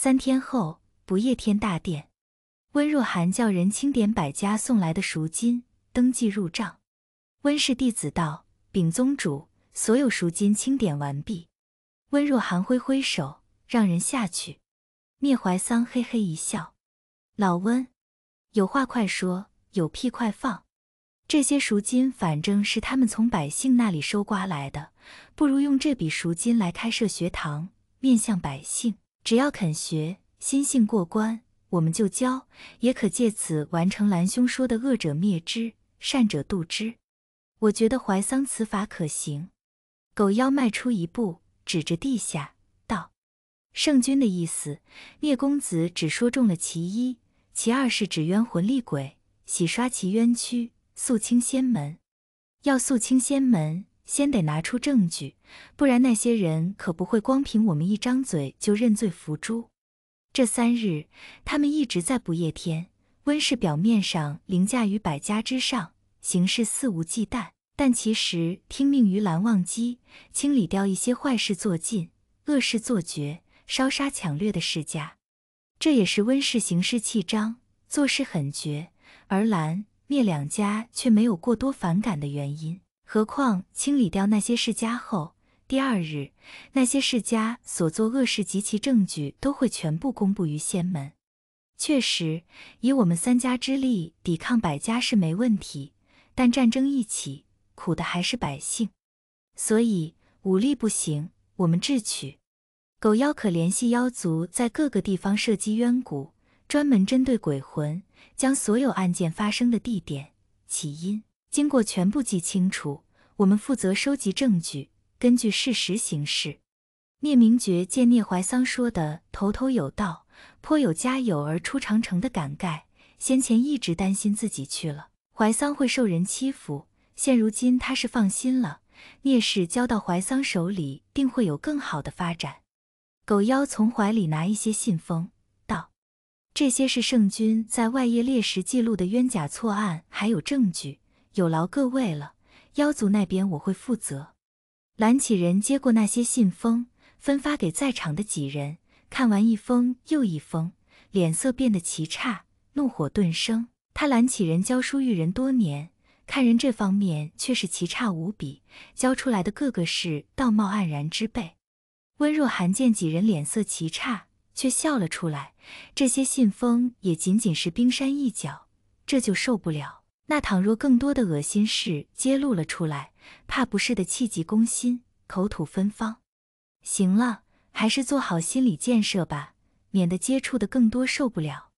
三天后，不夜天大殿，温若寒叫人清点百家送来的赎金，登记入账。温氏弟子道：“禀宗主，所有赎金清点完毕。”温若寒挥挥手，让人下去。聂怀桑嘿嘿一笑：“老温，有话快说，有屁快放。这些赎金反正是他们从百姓那里收刮来的，不如用这笔赎金来开设学堂，面向百姓。”只要肯学，心性过关，我们就教，也可借此完成兰兄说的“恶者灭之，善者度之”。我觉得怀桑此法可行。狗妖迈出一步，指着地下道：“圣君的意思，聂公子只说中了其一，其二是指冤魂厉鬼，洗刷其冤屈，肃清仙门。要肃清仙门。”先得拿出证据，不然那些人可不会光凭我们一张嘴就认罪服诛。这三日，他们一直在不夜天。温氏表面上凌驾于百家之上，行事肆无忌惮，但其实听命于蓝忘机，清理掉一些坏事做尽、恶事做绝、烧杀抢掠的世家。这也是温氏行事气张、做事狠绝，而蓝灭两家却没有过多反感的原因。何况清理掉那些世家后，第二日，那些世家所做恶事及其证据都会全部公布于仙门。确实，以我们三家之力抵抗百家是没问题，但战争一起，苦的还是百姓。所以武力不行，我们智取。狗妖可联系妖族，在各个地方设击冤谷，专门针对鬼魂，将所有案件发生的地点、起因。经过全部记清楚，我们负责收集证据，根据事实行事。聂明觉见聂怀桑说的头头有道，颇有家有而出长城的感慨。先前一直担心自己去了怀桑会受人欺负，现如今他是放心了。聂氏交到怀桑手里，定会有更好的发展。狗妖从怀里拿一些信封，道：“这些是圣君在外业猎时记录的冤假错案，还有证据。”有劳各位了，妖族那边我会负责。蓝启仁接过那些信封，分发给在场的几人，看完一封又一封，脸色变得奇差，怒火顿生。他蓝启仁教书育人多年，看人这方面却是奇差无比，教出来的个个是道貌岸然之辈。温若寒见几人脸色奇差，却笑了出来。这些信封也仅仅是冰山一角，这就受不了。那倘若更多的恶心事揭露了出来，怕不是的气急攻心，口吐芬芳。行了，还是做好心理建设吧，免得接触的更多受不了。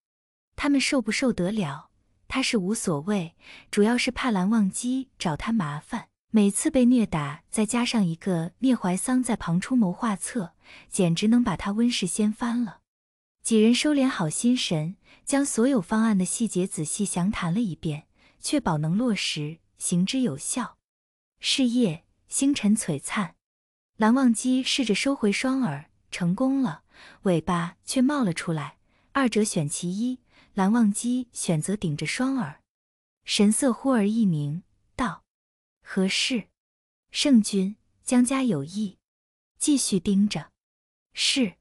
他们受不受得了，他是无所谓，主要是怕蓝忘机找他麻烦。每次被虐打，再加上一个聂怀桑在旁出谋划策，简直能把他温室掀翻了。几人收敛好心神，将所有方案的细节仔细详谈了一遍。确保能落实，行之有效。是夜，星辰璀璨。蓝忘机试着收回双耳，成功了，尾巴却冒了出来。二者选其一，蓝忘机选择顶着双耳，神色忽而一凝，道：“何事？”圣君江家有意继续盯着。是。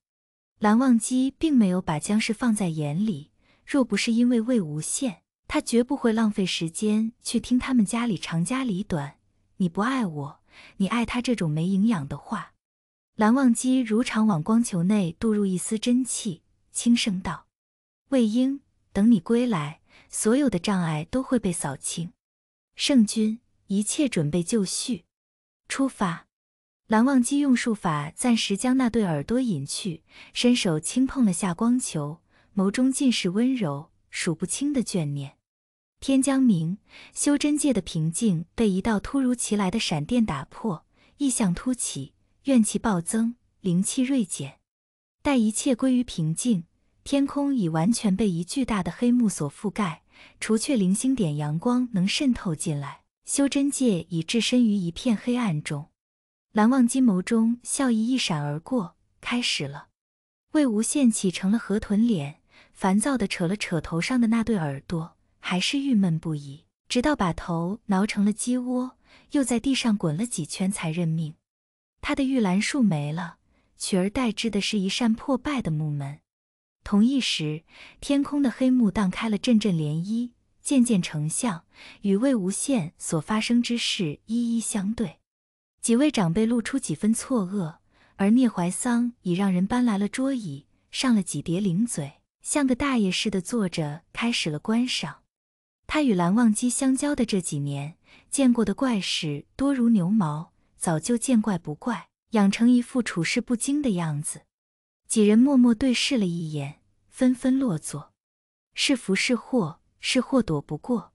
蓝忘机并没有把江氏放在眼里，若不是因为魏无羡。他绝不会浪费时间去听他们家里长家里短。你不爱我，你爱他这种没营养的话。蓝忘机如常往光球内渡入一丝真气，轻声道：“魏婴，等你归来，所有的障碍都会被扫清。圣君，一切准备就绪，出发。”蓝忘机用术法暂时将那对耳朵隐去，伸手轻碰了下光球，眸中尽是温柔，数不清的眷念。天将明，修真界的平静被一道突如其来的闪电打破，异象突起，怨气暴增，灵气锐减。待一切归于平静，天空已完全被一巨大的黑幕所覆盖，除却零星点阳光能渗透进来，修真界已置身于一片黑暗中。蓝忘机眸中笑意一闪而过，开始了。魏无羡启成了河豚脸，烦躁地扯了扯头上的那对耳朵。还是郁闷不已，直到把头挠成了鸡窝，又在地上滚了几圈才认命。他的玉兰树没了，取而代之的是一扇破败的木门。同一时，天空的黑幕荡开了阵阵涟漪，渐渐成像，与魏无羡所发生之事一一相对。几位长辈露出几分错愕，而聂怀桑已让人搬来了桌椅，上了几碟零嘴，像个大爷似的坐着，开始了观赏。他与蓝忘机相交的这几年，见过的怪事多如牛毛，早就见怪不怪，养成一副处事不惊的样子。几人默默对视了一眼，纷纷落座。是福是祸，是祸躲不过。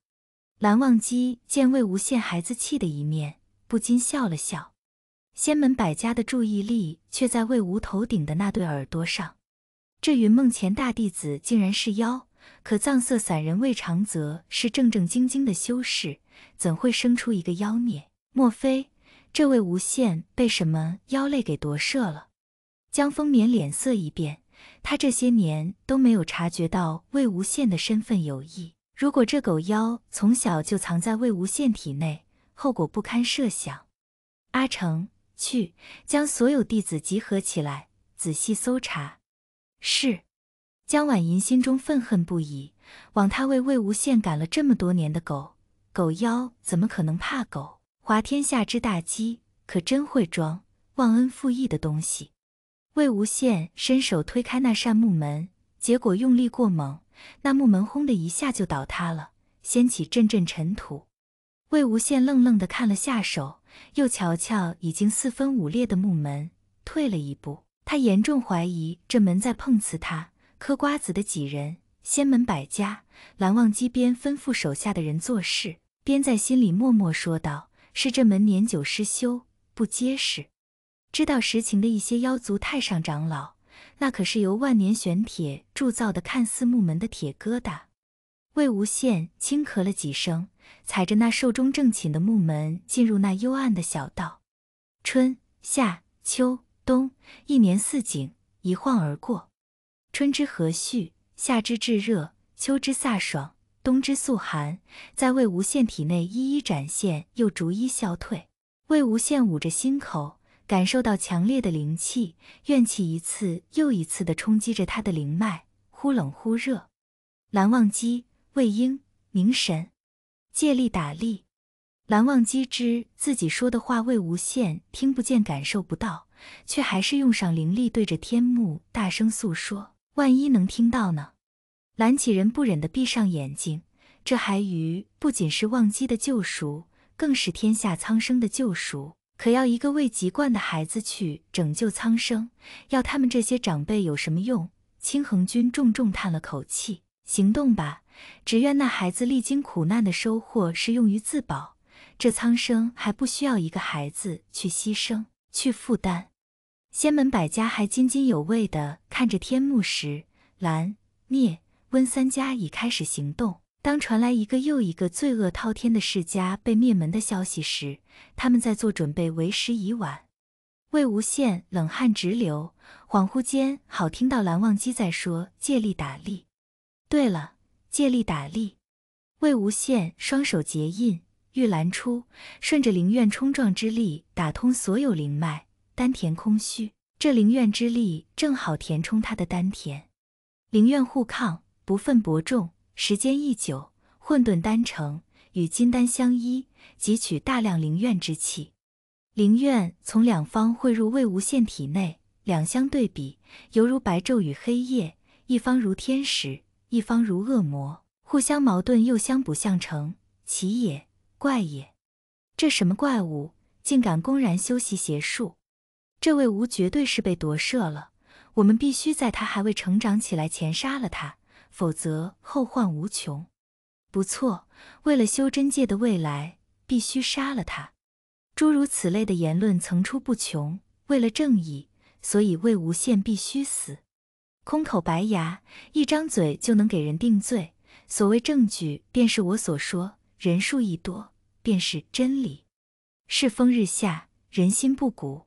蓝忘机见魏无羡孩子气的一面，不禁笑了笑。仙门百家的注意力却在魏无头顶的那对耳朵上。这云梦前大弟子竟然是妖！可藏色散人魏长则是正正经经的修士，怎会生出一个妖孽？莫非这魏无羡被什么妖类给夺舍了？江丰年脸色一变，他这些年都没有察觉到魏无羡的身份有异。如果这狗妖从小就藏在魏无羡体内，后果不堪设想。阿成，去将所有弟子集合起来，仔细搜查。是。江婉莹心中愤恨不已，枉他为魏无羡赶了这么多年的狗，狗妖怎么可能怕狗？华天下之大稽，可真会装，忘恩负义的东西。魏无羡伸手推开那扇木门，结果用力过猛，那木门轰的一下就倒塌了，掀起阵阵尘土。魏无羡愣愣的看了下手，又瞧瞧已经四分五裂的木门，退了一步。他严重怀疑这门在碰瓷他。嗑瓜子的几人，仙门百家，蓝忘机边吩咐手下的人做事，边在心里默默说道：“是这门年久失修，不结实。”知道实情的一些妖族太上长老，那可是由万年玄铁铸造的，看似木门的铁疙瘩。魏无羡轻咳了几声，踩着那寿终正寝的木门，进入那幽暗的小道。春、夏、秋、冬，一年四景一晃而过。春之和煦，夏之炙热，秋之飒爽，冬之肃寒，在魏无羡体内一一展现，又逐一消退。魏无羡捂着心口，感受到强烈的灵气怨气，一次又一次的冲击着他的灵脉，忽冷忽热。蓝忘机、魏婴凝神借力打力。蓝忘机知自己说的话魏无羡听不见、感受不到，却还是用上灵力对着天幕大声诉说。万一能听到呢？蓝启仁不忍地闭上眼睛。这海鱼不仅是忘机的救赎，更是天下苍生的救赎。可要一个未籍贯的孩子去拯救苍生，要他们这些长辈有什么用？清衡君重重叹了口气：“行动吧，只愿那孩子历经苦难的收获是用于自保。这苍生还不需要一个孩子去牺牲、去负担。”仙门百家还津津有味地看着天幕时，蓝灭温三家已开始行动。当传来一个又一个罪恶滔天的世家被灭门的消息时，他们在做准备，为时已晚。魏无羡冷汗直流，恍惚间好听到蓝忘机在说“借力打力”。对了，借力打力。魏无羡双手结印，玉兰出，顺着灵院冲撞之力，打通所有灵脉。丹田空虚，这灵怨之力正好填充他的丹田。灵怨互抗，不分伯仲。时间一久，混沌丹成，与金丹相依，汲取大量灵怨之气。灵怨从两方汇入魏无羡体内，两相对比，犹如白昼与黑夜，一方如天使，一方如恶魔，互相矛盾又相补相成，奇也，怪也。这什么怪物，竟敢公然修习邪术！这位吴绝对是被夺舍了，我们必须在他还未成长起来前杀了他，否则后患无穷。不错，为了修真界的未来，必须杀了他。诸如此类的言论层出不穷。为了正义，所以魏无羡必须死。空口白牙，一张嘴就能给人定罪。所谓证据，便是我所说，人数一多便是真理。世风日下，人心不古。